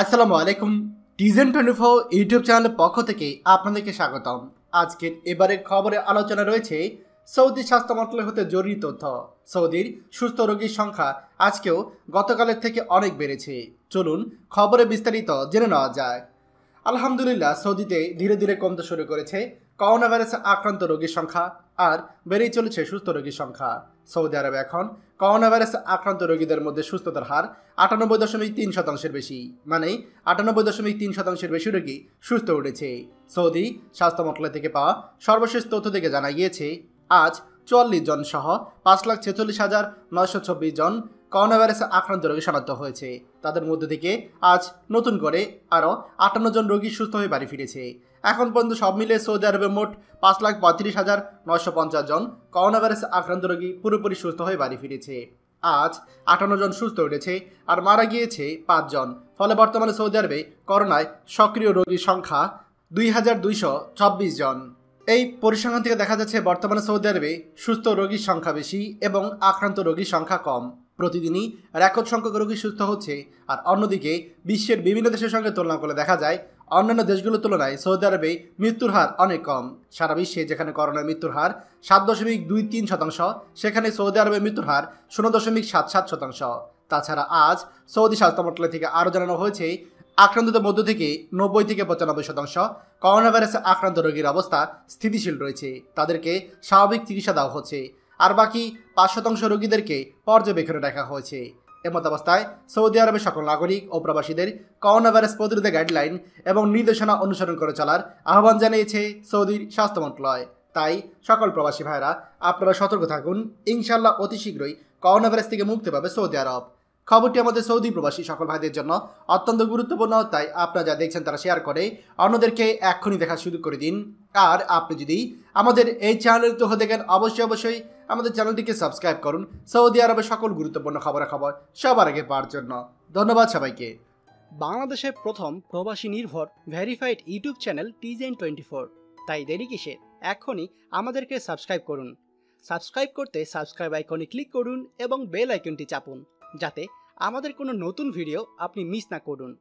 আসসালামু আলাইকুম টিজেন twenty four YouTube চ্যানেলের পক্ষ থেকে আপনাদেরকে স্বাগতম আজকের এবারের খবরে আলোচনা রয়েছে সৌদি স্বাস্থ্য মন্ত্রণালয় হতে জরুরি তথ্য সৌদির সুস্থ রোগীর সংখ্যা আজকেও গতকালের থেকে অনেক বেড়েছে চলুন খবরে বিস্তারিত জেনে নেওয়া যায় আলহামদুলিল্লাহ সৌদিতে ধীরে ধীরে কমতে শুরু করেছে করোনা ভাইরাসে আক্রান্ত রোগীর সংখ্যা আর বেড়েই চলেছে সুস্থ রোগীর সংখ্যা সৌদি আরবে এখন করোনা ভাইরাসে আক্রান্ত রোগীদের মধ্যে সুস্থতার হার আটানব্বই দশমিক তিন শতাংশের বেশি মানে আটানব্বই দশমিক তিন শতাংশের বেশি রোগী সুস্থ উঠেছে সৌদি স্বাস্থ্য মন্ত্রণালয় থেকে পাওয়া সর্বশেষ তথ্য থেকে জানা গিয়েছে আজ চুয়াল্লিশ জন সহ পাঁচ লাখ ছেচল্লিশ হাজার নয়শো ছব্বিশ জন করোনা ভাইরাসে আক্রান্ত রোগী শনাক্ত হয়েছে তাদের মধ্যে থেকে আজ নতুন করে আরও আটান্ন জন রোগী সুস্থ হয়ে বাড়ি ফিরেছে এখন পর্যন্ত সব মিলে সৌদি আরবে মোট পাঁচ লাখ পঁয়ত্রিশ হাজার নয়শো পঞ্চাশ জন করোনা ভাইরাসে আক্রান্ত রোগী পুরোপুরি সুস্থ হয়ে বাড়ি ফিরেছে আজ আটান্ন জন সুস্থ উঠেছে আর মারা গিয়েছে পাঁচজন ফলে বর্তমানে সৌদি আরবে করোনায় সক্রিয় রোগীর সংখ্যা দুই হাজার দুইশো ছাব্বিশ জন এই পরিসংখ্যান থেকে দেখা যাচ্ছে বর্তমানে সৌদি আরবে সুস্থ রোগীর সংখ্যা বেশি এবং আক্রান্ত রোগীর সংখ্যা কম প্রতিদিনই রেকর্ড সংখ্যক রোগী সুস্থ হচ্ছে আর অন্যদিকে বিশ্বের বিভিন্ন দেশের সঙ্গে তুলনা করলে দেখা যায় অন্যান্য দেশগুলোর তুলনায় সৌদি আরবে মৃত্যুর হার অনেক কম সারা বিশ্বে যেখানে করোনার মৃত্যুর হার সাত দশমিক দুই তিন শতাংশ সেখানে সৌদি আরবে মৃত্যুর হার শূন্য দশমিক সাত সাত শতাংশ তাছাড়া আজ সৌদি স্বাস্থ্য মন্ত্রালয় থেকে আরও জানানো হয়েছে আক্রান্তদের মধ্য থেকে নব্বই থেকে পঁচানব্বই শতাংশ করোনা ভাইরাসে আক্রান্ত রোগীর অবস্থা স্থিতিশীল রয়েছে তাদেরকে স্বাভাবিক চিকিৎসা দেওয়া হচ্ছে আর বাকি পাঁচ শতাংশ রোগীদেরকে পর্যবেক্ষণে রাখা হয়েছে এমত অবস্থায় সৌদি আরবের সকল নাগরিক ও প্রবাসীদের করোনা ভাইরাস প্রতিরোধে গাইডলাইন এবং নির্দেশনা অনুসরণ করে চলার আহ্বান জানিয়েছে সৌদির স্বাস্থ্য মন্ত্রণালয় তাই সকল প্রবাসী ভাইরা আপনারা সতর্ক থাকুন ইনশাল্লাহ অতি শীঘ্রই করোনা ভাইরাস থেকে মুক্তি পাবে সৌদি আরব খবরটি আমাদের সৌদি প্রবাসী সকল ভাইদের জন্য অত্যন্ত গুরুত্বপূর্ণ তাই আপনারা যা দেখছেন তারা শেয়ার করে অন্যদেরকে এক্ষুনি দেখা শুরু করে দিন আর আপনি যদি আমাদের এই চ্যানেল তো দেখেন অবশ্যই অবশ্যই আমাদের চ্যানেলটিকে সাবস্ক্রাইব করুন সৌদি আরবের সকল গুরুত্বপূর্ণ খবর সবার আগে পাওয়ার জন্য ধন্যবাদ সবাইকে বাংলাদেশের প্রথম প্রবাসী নির্ভর ভেরিফাইড ইউটিউব চ্যানেল টিজেন টোয়েন্টি ফোর তাই দেরি কিসে এখনই আমাদেরকে সাবস্ক্রাইব করুন সাবস্ক্রাইব করতে সাবস্ক্রাইব আইকনে ক্লিক করুন এবং বেল আইকনটি চাপুন যাতে আমাদের কোনো নতুন ভিডিও আপনি মিস না করুন